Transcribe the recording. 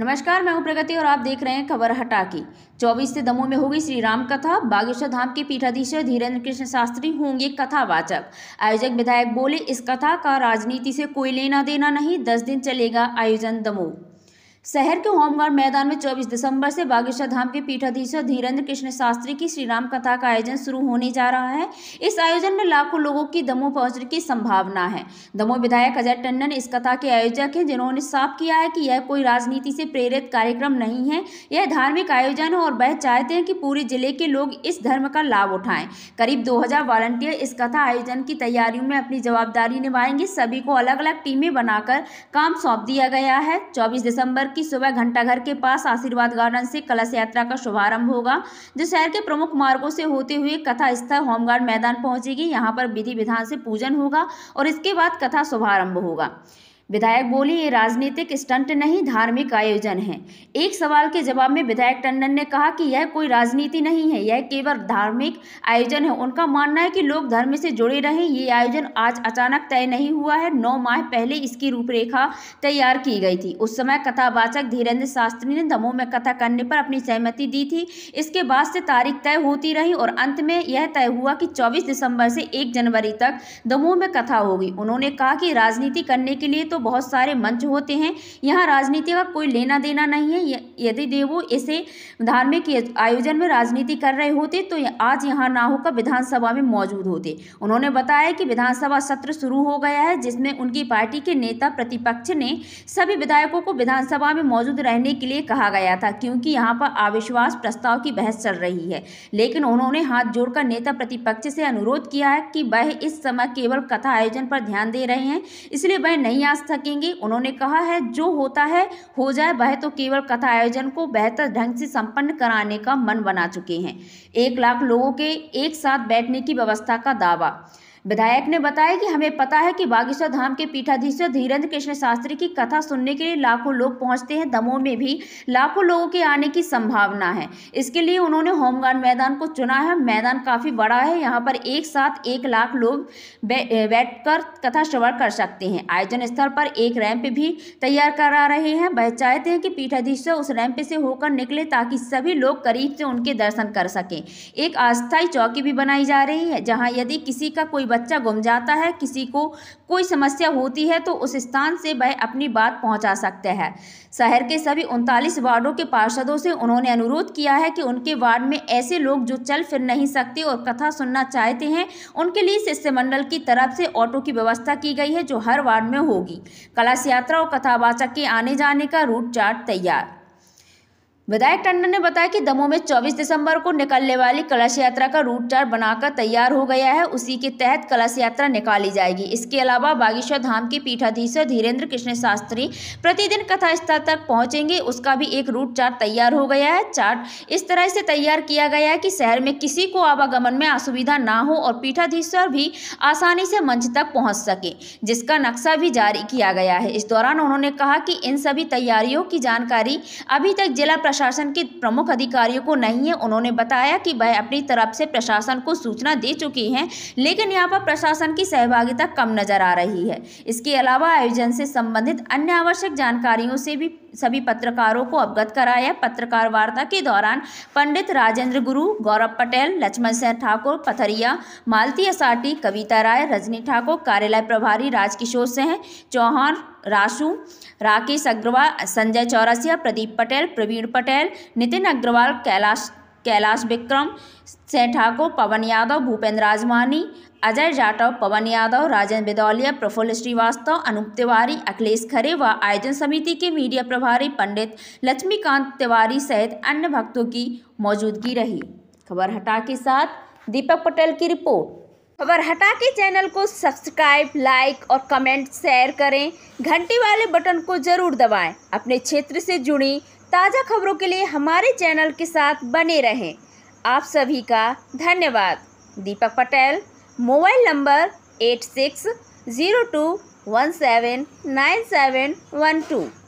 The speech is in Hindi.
नमस्कार मैं हूं प्रगति और आप देख रहे हैं खबर हटा की चौबीस से दमोह में होगी श्री राम कथा बागेश्वर धाम के पीठाधीश धीरेन्द्र कृष्ण शास्त्री होंगे कथावाचक आयोजक विधायक बोले इस कथा का राजनीति से कोई लेना देना नहीं दस दिन चलेगा आयोजन दमोह शहर के होमगार्ड मैदान में 24 दिसंबर से बागेश्वर धाम के पीठाधीश धीरेन्द्र कृष्ण शास्त्री की श्री राम कथा का आयोजन शुरू होने जा रहा है इस आयोजन में लाखों लोगों की दमोह पहुंचने की संभावना है दमो विधायक अजय टंडन इस कथा के आयोजक हैं जिन्होंने साफ किया है कि यह कोई राजनीति से प्रेरित कार्यक्रम नहीं है यह धार्मिक आयोजन है और वह चाहते हैं कि पूरे जिले के लोग इस धर्म का लाभ उठाएं करीब दो वॉलंटियर इस कथा आयोजन की तैयारियों में अपनी जवाबदारी निभाएंगे सभी को अलग अलग टीमें बनाकर काम सौंप दिया गया है चौबीस दिसंबर की सुबह घंटाघर के पास आशीर्वाद गार्डन से कलश यात्रा का शुभारंभ होगा जो शहर के प्रमुख मार्गों से होते हुए कथा स्थल होमगार्ड मैदान पहुंचेगी यहाँ पर विधि विधान से पूजन होगा और इसके बाद कथा शुभारंभ होगा विधायक बोली ये राजनीतिक स्टंट नहीं धार्मिक आयोजन है एक सवाल के जवाब में विधायक टंडन ने कहा कि यह कोई राजनीति नहीं है यह केवल धार्मिक आयोजन है उनका मानना है कि लोग धर्म से जुड़े रहें ये आयोजन आज अचानक तय नहीं हुआ है नौ माह पहले इसकी रूपरेखा तैयार की गई थी उस समय कथावाचक धीरेन्द्र शास्त्री ने दमोह में कथा करने पर अपनी सहमति दी थी इसके बाद से तारीख तय होती रही और अंत में यह तय हुआ कि चौबीस दिसंबर से एक जनवरी तक दमोह में कथा होगी उन्होंने कहा कि राजनीति करने के लिए तो तो बहुत सारे मंच होते हैं यहाँ राजनीति का कोई लेना देना नहीं है यदि देवो ऐसे धार्मिक आयोजन में राजनीति कर रहे होते तो आज यहाँ ना होकर विधानसभा में मौजूद होते उन्होंने बताया कि विधानसभा सत्र शुरू हो गया है जिसमें उनकी पार्टी के नेता प्रतिपक्ष ने सभी विधायकों को विधानसभा में मौजूद रहने के लिए कहा गया था क्योंकि यहाँ पर अविश्वास प्रस्ताव की बहस चल रही है लेकिन उन्होंने हाथ जोड़कर नेता प्रतिपक्ष से अनुरोध किया है कि वह इस समय केवल कथा आयोजन पर ध्यान दे रहे हैं इसलिए वह नहीं आ थकेंगे उन्होंने कहा है जो होता है हो जाए वह तो केवल कथा आयोजन को बेहतर ढंग से संपन्न कराने का मन बना चुके हैं एक लाख लोगों के एक साथ बैठने की व्यवस्था का दावा विधायक ने बताया कि हमें पता है कि बागेश्वर धाम के पीठाधीश्वर धीरेन्द्र कृष्ण शास्त्री की कथा सुनने के लिए लाखों लोग पहुंचते हैं दमोह में भी लाखों लोगों के आने की संभावना है इसके लिए उन्होंने होमगार्ड मैदान को चुना है मैदान काफ़ी बड़ा है यहाँ पर एक साथ एक लाख लोग बैठ कर कथा श्रवण कर सकते हैं आयोजन स्थल पर एक रैंप भी तैयार करा रहे हैं वह चाहते हैं कि पीठाधीश्वर उस रैंप से होकर निकले ताकि सभी लोग करीब से उनके दर्शन कर सकें एक अस्थायी चौकी भी बनाई जा रही है जहाँ यदि किसी का कोई बच्चा गुम जाता है किसी को कोई समस्या होती है तो उस स्थान से वह अपनी बात पहुंचा सकते हैं शहर के सभी उनतालीस वार्डों के पार्षदों से उन्होंने अनुरोध किया है कि उनके वार्ड में ऐसे लोग जो चल फिर नहीं सकते और कथा सुनना चाहते हैं उनके लिए शिष्यमंडल की तरफ से ऑटो की व्यवस्था की गई है जो हर वार्ड में होगी कलश यात्रा और कथावाचक के आने जाने का रूट चार्ट तैयार विधायक टंडन ने बताया कि दमोह में 24 दिसंबर को निकलने वाली कलश यात्रा का रूट चार्ट बनाकर तैयार हो गया है उसी के तहत कलश यात्रा निकाली जाएगी इसके अलावा बागेश्वर धाम के पीठाधीश धीरेन्द्र कृष्ण शास्त्री प्रतिदिन कथा स्थल तक पहुंचेंगे उसका भी एक रूट चार्ट तैयार हो गया है चार्ट इस तरह से तैयार किया गया है कि शहर में किसी को आवागमन में असुविधा ना हो और पीठाधीश्वर भी आसानी से मंच तक पहुँच सके जिसका नक्शा भी जारी किया गया है इस दौरान उन्होंने कहा कि इन सभी तैयारियों की जानकारी अभी तक जिला प्रशासन के प्रमुख अधिकारियों को नहीं है उन्होंने बताया कि वह अपनी तरफ से प्रशासन को सूचना दे चुकी हैं लेकिन यहाँ पर प्रशासन की सहभागिता कम नजर आ रही है इसके अलावा आयोजन से संबंधित अन्य आवश्यक जानकारियों से भी सभी पत्रकारों को अवगत कराया पत्रकार वार्ता के दौरान पंडित राजेंद्र गुरु गौरव पटेल लक्ष्मण सिंह ठाकुर पथरिया मालती असाटी कविता राय रजनी ठाकुर कार्यालय प्रभारी राजकिशोर सिंह चौहान राशु राकेश अग्रवाल संजय चौरसिया प्रदीप पटेल प्रवीण पटेल नितिन अग्रवाल कैलाश कैलाश विक्रम सह ठाकुर पवन यादव भूपेंद्र राजवानी अजय जाटव पवन यादव राजन बिदौलिया प्रफुल्ल श्रीवास्तव अनूप तिवारी अखिलेश खरे व आयोजन समिति के मीडिया प्रभारी पंडित लक्ष्मीकांत तिवारी सहित अन्य भक्तों की मौजूदगी रही खबर हटा के साथ दीपक पटेल की रिपोर्ट खबर हटा के चैनल को सब्सक्राइब लाइक और कमेंट शेयर करें घंटी वाले बटन को जरूर दबाएं अपने क्षेत्र से जुड़ी ताज़ा खबरों के लिए हमारे चैनल के साथ बने रहें आप सभी का धन्यवाद Deepak Patel mobile number eight six zero two one seven nine seven one to